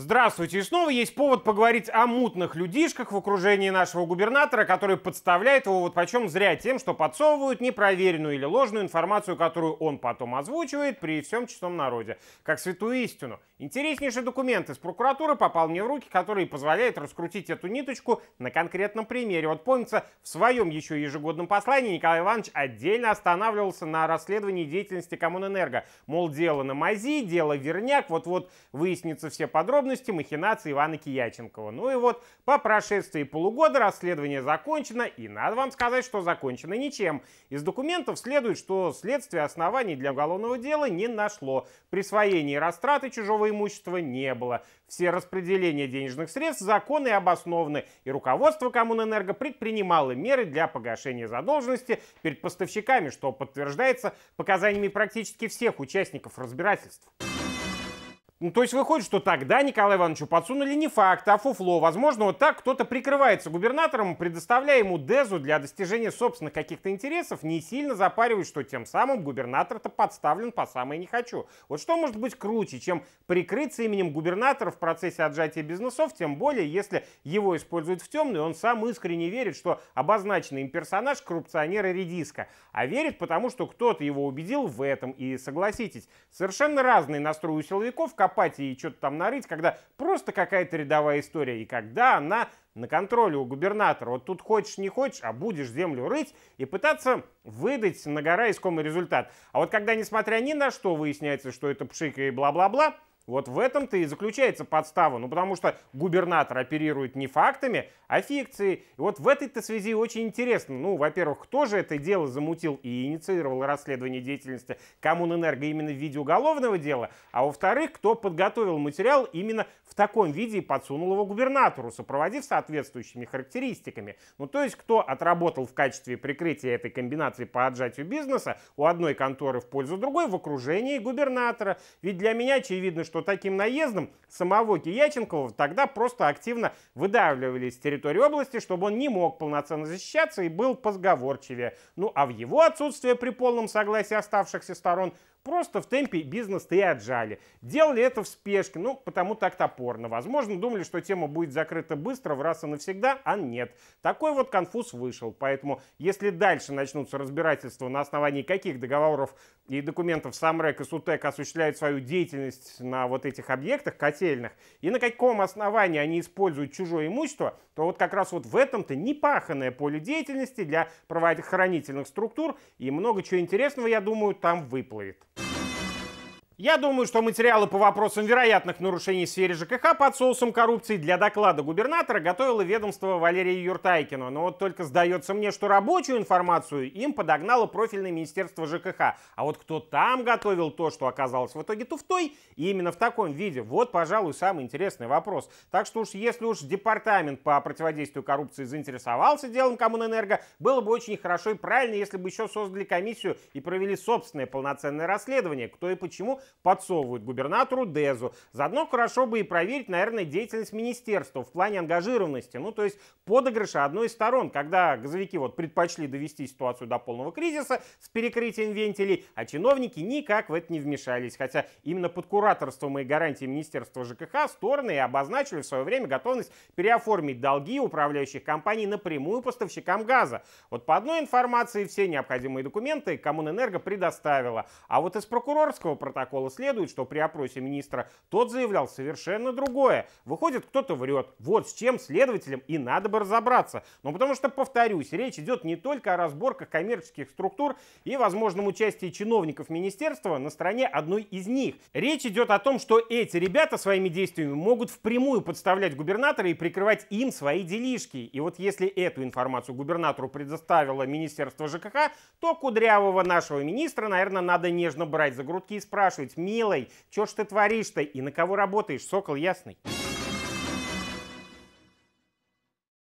Здравствуйте, и снова есть повод поговорить о мутных людишках в окружении нашего губернатора, который подставляет его вот почем зря тем, что подсовывают непроверенную или ложную информацию, которую он потом озвучивает при всем честном народе, как святую истину. Интереснейший документ из прокуратуры попал мне в руки, который позволяет раскрутить эту ниточку на конкретном примере. Вот помнится, в своем еще ежегодном послании Николай Иванович отдельно останавливался на расследовании деятельности Коммунэнерго. Мол, дело на мази, дело верняк, вот-вот выяснится все подробности, подробности махинации Ивана Кияченкова. Ну и вот, по прошествии полугода расследование закончено, и надо вам сказать, что закончено ничем. Из документов следует, что следствие оснований для уголовного дела не нашло. Присвоения растраты чужого имущества не было. Все распределения денежных средств законны и обоснованы, и руководство Коммунэнерго предпринимало меры для погашения задолженности перед поставщиками, что подтверждается показаниями практически всех участников разбирательств. Ну, то есть выходит, что тогда Николаю Ивановичу подсунули не факт, а фуфло. Возможно, вот так кто-то прикрывается губернатором, предоставляя ему дезу для достижения собственных каких-то интересов, не сильно запариваясь, что тем самым губернатор-то подставлен по самое не хочу. Вот что может быть круче, чем прикрыться именем губернатора в процессе отжатия бизнесов, тем более, если его используют в темную, он сам искренне верит, что обозначенный им персонаж коррупционер и редиска. А верит потому, что кто-то его убедил в этом. И согласитесь, совершенно разные настрой у силовиков, копать и что-то там нарыть, когда просто какая-то рядовая история, и когда она на контроле у губернатора. Вот тут хочешь, не хочешь, а будешь землю рыть и пытаться выдать на гора искомый результат. А вот когда, несмотря ни на что, выясняется, что это пшик и бла-бла-бла, вот в этом-то и заключается подстава. Ну, потому что губернатор оперирует не фактами, а фикцией. И вот в этой-то связи очень интересно. Ну, во-первых, кто же это дело замутил и инициировал расследование деятельности Коммунэнерго именно в виде уголовного дела? А во-вторых, кто подготовил материал именно в таком виде и подсунул его губернатору, сопроводив соответствующими характеристиками. Ну то есть кто отработал в качестве прикрытия этой комбинации по отжатию бизнеса у одной конторы в пользу другой в окружении губернатора. Ведь для меня очевидно, что таким наездом самого Кияченкова тогда просто активно выдавливали с территории области, чтобы он не мог полноценно защищаться и был позговорчивее. Ну а в его отсутствие при полном согласии оставшихся сторон Просто в темпе бизнес-то и отжали. Делали это в спешке, ну, потому так топорно. Возможно, думали, что тема будет закрыта быстро, в раз и навсегда, а нет. Такой вот конфуз вышел. Поэтому, если дальше начнутся разбирательства на основании каких договоров и документов Самрек и Сутек осуществляют свою деятельность на вот этих объектах котельных, и на каком основании они используют чужое имущество, то вот как раз вот в этом-то непаханное поле деятельности для правоохранительных структур, и много чего интересного, я думаю, там выплывет. Я думаю, что материалы по вопросам вероятных нарушений в сфере ЖКХ под соусом коррупции для доклада губернатора готовило ведомство Валерия Юртайкина. Но вот только сдается мне, что рабочую информацию им подогнало профильное министерство ЖКХ. А вот кто там готовил то, что оказалось в итоге туфтой, и именно в таком виде, вот, пожалуй, самый интересный вопрос. Так что уж если уж департамент по противодействию коррупции заинтересовался делом Коммунэнерго, было бы очень хорошо и правильно, если бы еще создали комиссию и провели собственное полноценное расследование, кто и почему подсовывают губернатору Дезу. Заодно хорошо бы и проверить, наверное, деятельность министерства в плане ангажированности. Ну, то есть подыгрыша одной из сторон, когда газовики вот предпочли довести ситуацию до полного кризиса с перекрытием вентилей, а чиновники никак в это не вмешались. Хотя именно под кураторством и гарантией Министерства ЖКХ стороны обозначили в свое время готовность переоформить долги управляющих компаний напрямую поставщикам газа. Вот по одной информации все необходимые документы Коммунэнерго предоставила. А вот из прокурорского протокола было, следует, что при опросе министра тот заявлял совершенно другое. Выходит, кто-то врет. Вот с чем следователям и надо бы разобраться. Но потому что, повторюсь, речь идет не только о разборках коммерческих структур и возможном участии чиновников министерства на стороне одной из них. Речь идет о том, что эти ребята своими действиями могут впрямую подставлять губернатора и прикрывать им свои делишки. И вот если эту информацию губернатору предоставило Министерство ЖКХ, то Кудрявого нашего министра, наверное, надо нежно брать за грудки и спрашивать, быть милой. Чё ж ты творишь-то и на кого работаешь, сокол ясный?